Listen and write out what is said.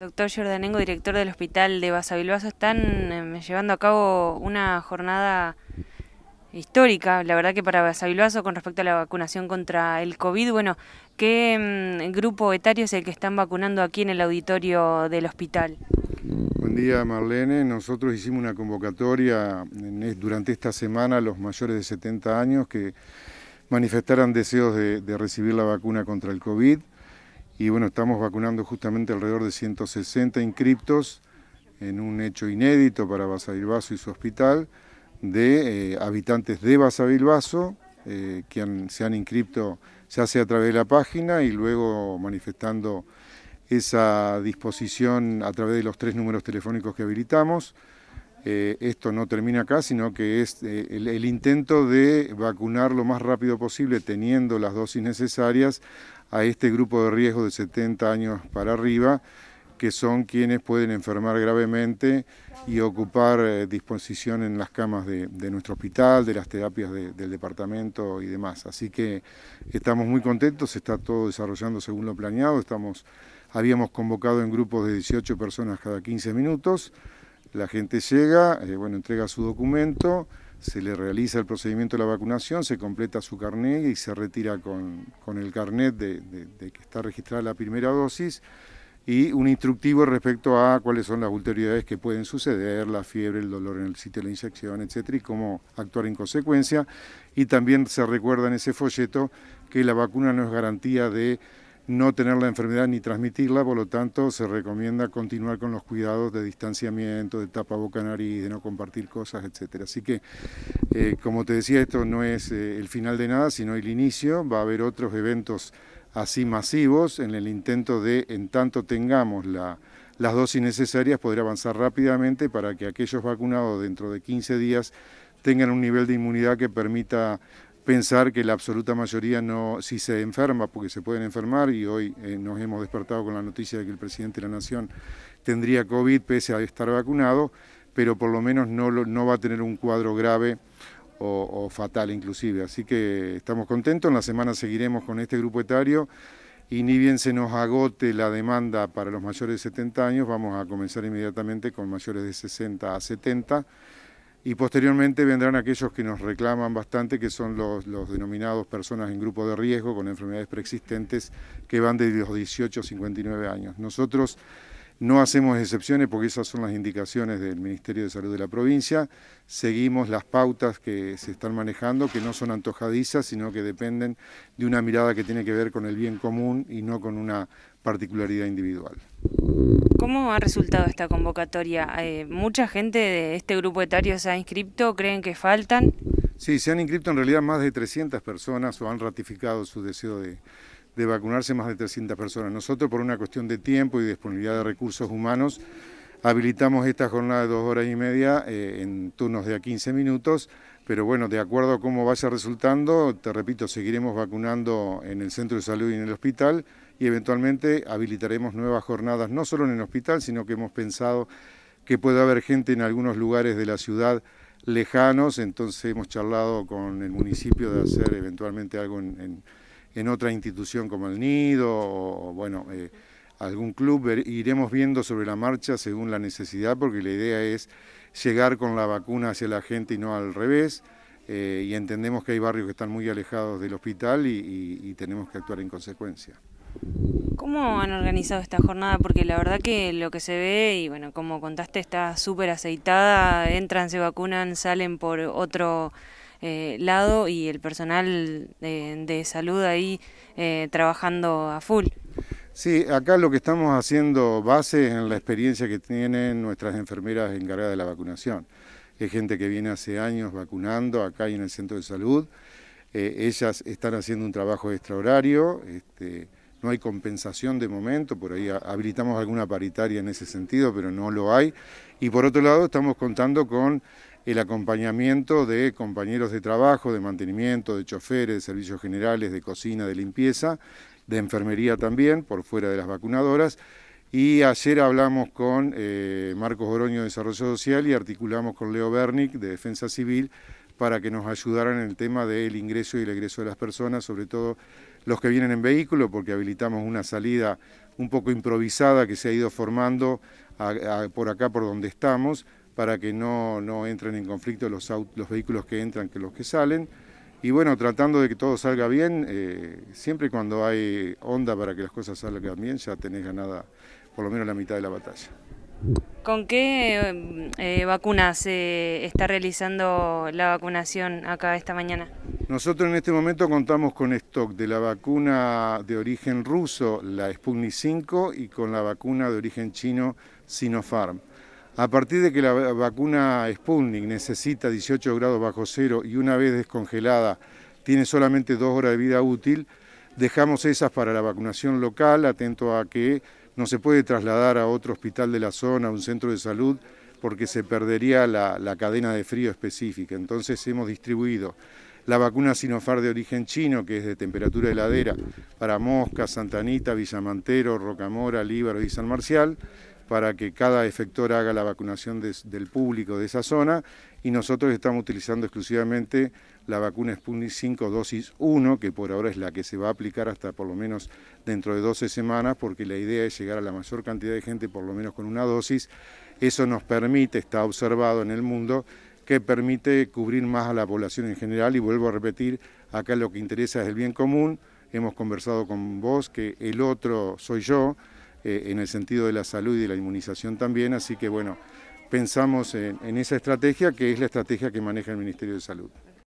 Doctor Jordanengo, director del Hospital de Basavilbaso, están em, llevando a cabo una jornada histórica, la verdad que para Basavilbaso con respecto a la vacunación contra el COVID. Bueno, ¿qué em, grupo etario es el que están vacunando aquí en el auditorio del hospital? Buen día Marlene, nosotros hicimos una convocatoria durante esta semana a los mayores de 70 años que manifestaran deseos de recibir la vacuna contra el COVID. Y bueno, estamos vacunando justamente alrededor de 160 inscriptos en un hecho inédito para Basavilbaso y su hospital, de eh, habitantes de Basavilbaso eh, que se han inscripto se hace a través de la página y luego manifestando esa disposición a través de los tres números telefónicos que habilitamos. Eh, esto no termina acá, sino que es eh, el, el intento de vacunar lo más rápido posible, teniendo las dosis necesarias a este grupo de riesgo de 70 años para arriba, que son quienes pueden enfermar gravemente y ocupar eh, disposición en las camas de, nuestro hospital, de las terapias del departamento y demás. Así que estamos muy contentos, se está todo desarrollando según lo planeado, estamos, habíamos convocado en grupos de 18 personas cada 15 minutos, la gente llega, eh, bueno, entrega su documento, se le realiza el procedimiento de la vacunación, se completa su carnet y se retira con, con el carnet de, que está registrada la primera dosis y un instructivo respecto a cuáles son las ulterioridades que pueden suceder, la fiebre, el dolor en el sitio de la inyección, etcétera, y cómo actuar en consecuencia. Y también se recuerda en ese folleto que la vacuna no es garantía de no tener la enfermedad ni transmitirla, por lo tanto se recomienda continuar con los cuidados de distanciamiento, de tapa boca nariz, de no compartir cosas, etcétera. Así que, eh, como te decía, esto no es eh, el final de nada, sino el inicio. Va a haber otros eventos así masivos en el intento de, en tanto tengamos la, las dosis necesarias, poder avanzar rápidamente para que aquellos vacunados dentro de 15 días tengan un nivel de inmunidad que permita pensar que la absoluta mayoría no, si se enferma, porque se pueden enfermar, y hoy eh, nos hemos despertado con la noticia de que el presidente de la Nación tendría COVID pese a estar vacunado, pero por lo menos no, no va a tener un cuadro grave o, o fatal inclusive. Así que estamos contentos, en la semana seguiremos con este grupo etario y ni bien se nos agote la demanda para los mayores de 70 años, vamos a comenzar inmediatamente con mayores de 60 a 70 y posteriormente vendrán aquellos que nos reclaman bastante, que son los, denominados personas en grupo de riesgo con enfermedades preexistentes que van de los 18 a 59 años. Nosotros no hacemos excepciones porque esas son las indicaciones del Ministerio de Salud de la provincia, seguimos las pautas que se están manejando, que no son antojadizas, sino que dependen de una mirada que tiene que ver con el bien común y no con una particularidad individual. ¿Cómo ha resultado esta convocatoria? Eh, ¿Mucha gente de este grupo etario se ha inscrito? ¿Creen que faltan? Sí, se han inscrito en realidad más de 300 personas o han ratificado su deseo de, vacunarse más de 300 personas. Nosotros por una cuestión de tiempo y disponibilidad de recursos humanos habilitamos esta jornada de dos horas y media eh, en turnos de a 15 minutos, pero bueno, de acuerdo a cómo vaya resultando, te repito, seguiremos vacunando en el centro de salud y en el hospital, y eventualmente habilitaremos nuevas jornadas, no solo en el hospital, sino que hemos pensado que puede haber gente en algunos lugares de la ciudad lejanos, entonces hemos charlado con el municipio de hacer eventualmente algo en, otra institución como el Nido, o, bueno, eh, algún club, iremos viendo sobre la marcha según la necesidad, porque la idea es llegar con la vacuna hacia la gente y no al revés, eh, y entendemos que hay barrios que están muy alejados del hospital y tenemos que actuar en consecuencia. ¿Cómo han organizado esta jornada? Porque la verdad que lo que se ve, y bueno, como contaste, está súper aceitada, entran, se vacunan, salen por otro eh, lado y el personal eh, de, salud ahí eh, trabajando a full. Sí, acá lo que estamos haciendo base en la experiencia que tienen nuestras enfermeras encargadas de la vacunación. Es gente que viene hace años vacunando acá y en el centro de salud. ellas están haciendo un trabajo extrahorario. Este, no hay compensación de momento, por ahí habilitamos alguna paritaria en ese sentido, pero no lo hay. Y por otro lado, estamos contando con el acompañamiento de compañeros de trabajo, de mantenimiento, de choferes, de servicios generales, de cocina, de limpieza, de enfermería también, por fuera de las vacunadoras. Y ayer hablamos con eh, Marcos Oroño de Desarrollo Social y articulamos con Leo Bernic de Defensa Civil para que nos ayudaran en el tema del ingreso y el egreso de las personas, sobre todo los que vienen en vehículo, porque habilitamos una salida un poco improvisada que se ha ido formando por acá, por donde estamos, para que no, no entren en conflicto los, los vehículos que entran que los que salen. Y bueno, tratando de que todo salga bien, eh, siempre cuando hay onda para que las cosas salgan bien, ya tenés ganada por lo menos la mitad de la batalla. ¿Con qué eh, vacuna vacunas se está realizando la vacunación acá esta mañana? Nosotros en este momento contamos con stock de la vacuna de origen ruso, la Sputnik 5, y con la vacuna de origen chino, Sinopharm. A partir de que la vacuna Sputnik necesita 18 grados bajo cero y una vez descongelada tiene solamente dos horas de vida útil, dejamos esas para la vacunación local, atento a que no se puede trasladar a otro hospital de la zona, a un centro de salud, porque se perdería la, cadena de frío específica. Entonces hemos distribuido la vacuna Sinofar de origen chino, que es de temperatura heladera, para Mosca, Santanita, Villamantero, Rocamora, Líbaro y San Marcial, para que cada efector haga la vacunación del público de esa zona y nosotros estamos utilizando exclusivamente la vacuna Sputnik 5 dosis 1, que por ahora es la que se va a aplicar hasta por lo menos dentro de 12 semanas, porque la idea es llegar a la mayor cantidad de gente por lo menos con una dosis. Eso nos permite, está observado en el mundo, que permite cubrir más a la población en general y vuelvo a repetir, acá lo que interesa es el bien común, hemos conversado con vos que el otro soy yo, eh, en el sentido de la salud y de la inmunización también, así que bueno, pensamos en esa estrategia que es la estrategia que maneja el Ministerio de Salud.